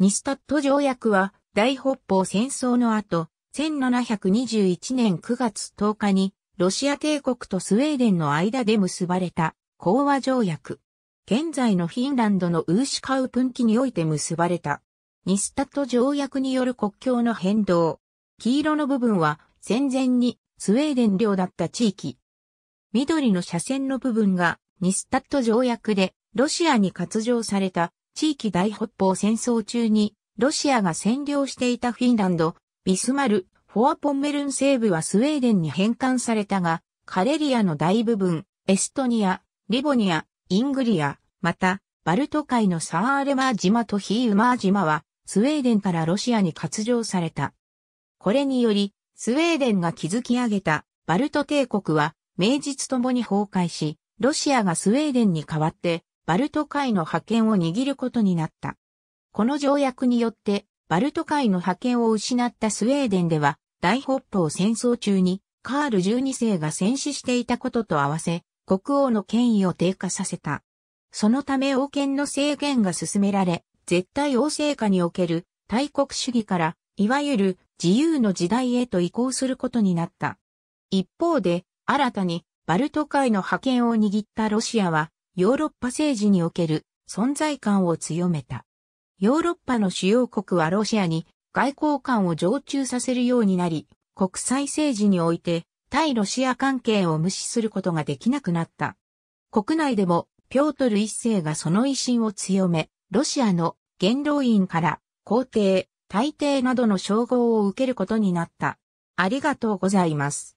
ニスタット条約は大北方戦争の後、1721年9月10日にロシア帝国とスウェーデンの間で結ばれた講和条約。現在のフィンランドのウーシカウプンキにおいて結ばれた。ニスタット条約による国境の変動。黄色の部分は戦前にスウェーデン領だった地域。緑の斜線の部分がニスタット条約でロシアに割譲された地域大北方戦争中に、ロシアが占領していたフィンランド、ビスマル、フォアポンメルン西部はスウェーデンに返還されたが、カレリアの大部分、エストニア、リボニア、イングリア、また、バルト海のサーアレマー島とヒーウマー島は、スウェーデンからロシアに割譲された。これにより、スウェーデンが築き上げたバルト帝国は、名実ともに崩壊し、ロシアがスウェーデンに代わって、バルト海の覇権を握ることになった。この条約によって、バルト海の覇権を失ったスウェーデンでは、大北方戦争中にカール12世が戦死していたことと合わせ、国王の権威を低下させた。そのため王権の制限が進められ、絶対王政下における大国主義から、いわゆる自由の時代へと移行することになった。一方で、新たにバルト海の覇権を握ったロシアは、ヨーロッパ政治における存在感を強めた。ヨーロッパの主要国はロシアに外交官を常駐させるようになり、国際政治において対ロシア関係を無視することができなくなった。国内でもピョートル一世がその威信を強め、ロシアの元老院から皇帝、大帝などの称号を受けることになった。ありがとうございます。